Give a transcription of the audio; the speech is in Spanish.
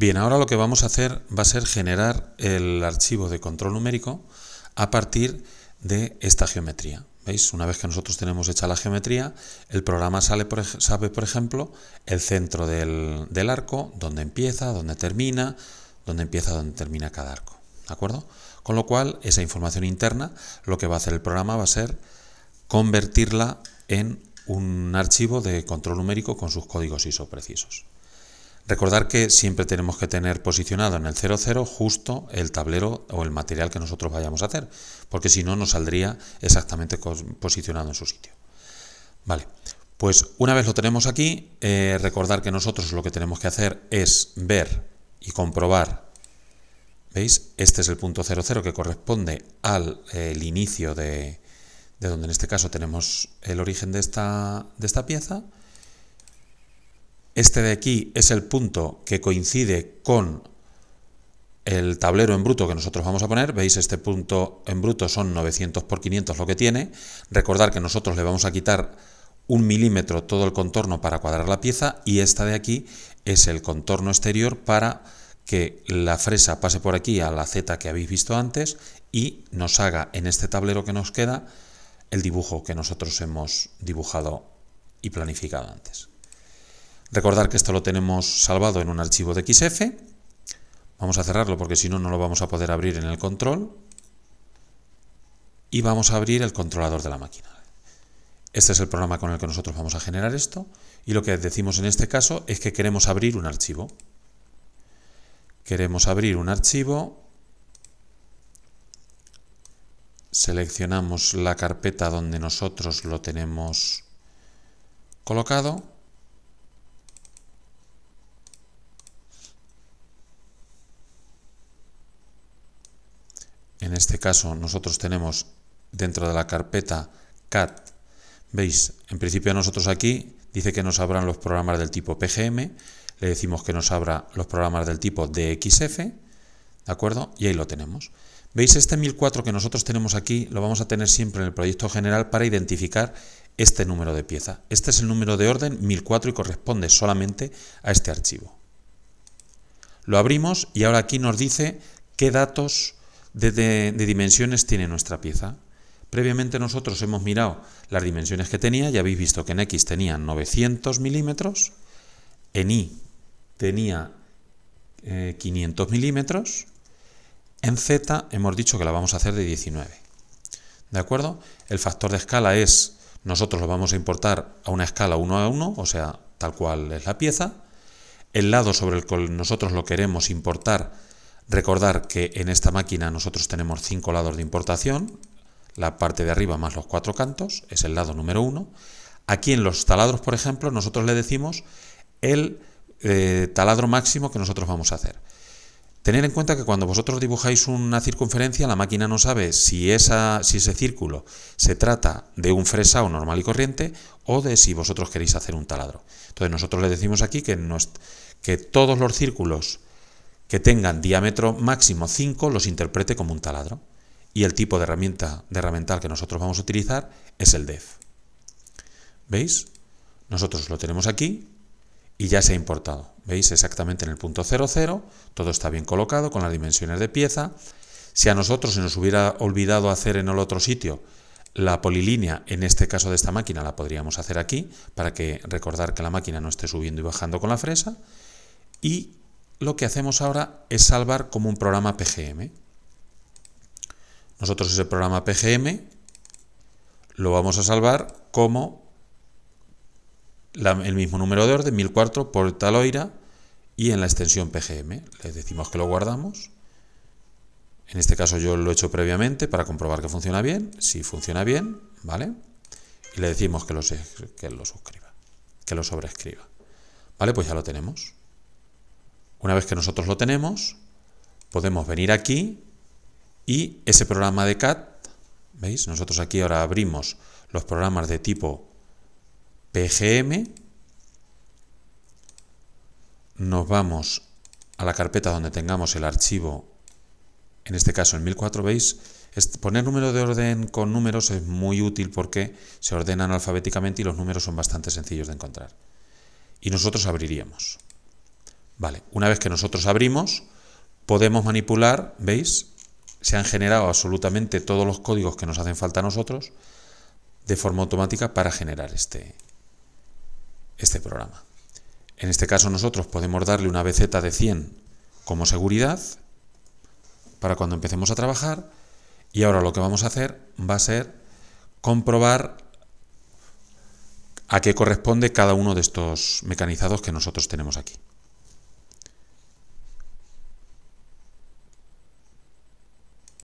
Bien, ahora lo que vamos a hacer va a ser generar el archivo de control numérico a partir de esta geometría. ¿Veis? Una vez que nosotros tenemos hecha la geometría, el programa sabe, por ejemplo, el centro del, del arco, dónde empieza, dónde termina, dónde empieza, dónde termina cada arco. ¿De acuerdo? Con lo cual, esa información interna, lo que va a hacer el programa va a ser convertirla en un archivo de control numérico con sus códigos ISO precisos. Recordar que siempre tenemos que tener posicionado en el 00 justo el tablero o el material que nosotros vayamos a hacer, porque si no nos saldría exactamente posicionado en su sitio. Vale, pues una vez lo tenemos aquí, eh, recordar que nosotros lo que tenemos que hacer es ver y comprobar, ¿veis? Este es el punto 00 que corresponde al inicio de, de donde en este caso tenemos el origen de esta, de esta pieza, este de aquí es el punto que coincide con el tablero en bruto que nosotros vamos a poner, veis este punto en bruto son 900 por 500 lo que tiene, recordar que nosotros le vamos a quitar un milímetro todo el contorno para cuadrar la pieza y esta de aquí es el contorno exterior para que la fresa pase por aquí a la Z que habéis visto antes y nos haga en este tablero que nos queda el dibujo que nosotros hemos dibujado y planificado antes. Recordar que esto lo tenemos salvado en un archivo de XF. Vamos a cerrarlo porque si no, no lo vamos a poder abrir en el control. Y vamos a abrir el controlador de la máquina. Este es el programa con el que nosotros vamos a generar esto. Y lo que decimos en este caso es que queremos abrir un archivo. Queremos abrir un archivo. Seleccionamos la carpeta donde nosotros lo tenemos colocado En este caso nosotros tenemos dentro de la carpeta cat, veis, en principio nosotros aquí dice que nos abran los programas del tipo pgm, le decimos que nos abra los programas del tipo dxf, ¿de acuerdo? Y ahí lo tenemos. ¿Veis este 1004 que nosotros tenemos aquí? Lo vamos a tener siempre en el proyecto general para identificar este número de pieza. Este es el número de orden 1004 y corresponde solamente a este archivo. Lo abrimos y ahora aquí nos dice qué datos de, dimensiones tiene nuestra pieza. Previamente nosotros hemos mirado las dimensiones que tenía, ya habéis visto que en X tenía 900 milímetros, en Y tenía 500 eh, milímetros, en Z hemos dicho que la vamos a hacer de 19. ¿De acuerdo? El factor de escala es, nosotros lo vamos a importar a una escala 1 a 1, o sea, tal cual es la pieza. El lado sobre el cual nosotros lo queremos importar Recordar que en esta máquina nosotros tenemos cinco lados de importación, la parte de arriba más los cuatro cantos, es el lado número uno. Aquí en los taladros, por ejemplo, nosotros le decimos el eh, taladro máximo que nosotros vamos a hacer. Tener en cuenta que cuando vosotros dibujáis una circunferencia, la máquina no sabe si, esa, si ese círculo se trata de un fresado normal y corriente o de si vosotros queréis hacer un taladro. Entonces nosotros le decimos aquí que, que todos los círculos que tengan diámetro máximo 5 los interprete como un taladro. Y el tipo de herramienta de que nosotros vamos a utilizar es el def. ¿Veis? Nosotros lo tenemos aquí y ya se ha importado. ¿Veis? Exactamente en el punto 00, todo está bien colocado con las dimensiones de pieza. Si a nosotros se nos hubiera olvidado hacer en el otro sitio la polilínea, en este caso de esta máquina, la podríamos hacer aquí para que recordar que la máquina no esté subiendo y bajando con la fresa. Y lo que hacemos ahora es salvar como un programa PGM. Nosotros ese programa PGM lo vamos a salvar como el mismo número de orden, 1004 por Taloira, y en la extensión PGM. Le decimos que lo guardamos. En este caso yo lo he hecho previamente para comprobar que funciona bien. Si funciona bien, ¿vale? Y le decimos que lo, que lo suscriba, que lo ¿Vale? Pues ya lo tenemos. Una vez que nosotros lo tenemos, podemos venir aquí y ese programa de CAT, ¿veis? Nosotros aquí ahora abrimos los programas de tipo PGM, nos vamos a la carpeta donde tengamos el archivo, en este caso el 1004, ¿veis? Este, poner número de orden con números es muy útil porque se ordenan alfabéticamente y los números son bastante sencillos de encontrar. Y nosotros abriríamos. Vale, una vez que nosotros abrimos, podemos manipular, ¿veis? Se han generado absolutamente todos los códigos que nos hacen falta a nosotros de forma automática para generar este, este programa. En este caso nosotros podemos darle una BZ de 100 como seguridad para cuando empecemos a trabajar y ahora lo que vamos a hacer va a ser comprobar a qué corresponde cada uno de estos mecanizados que nosotros tenemos aquí.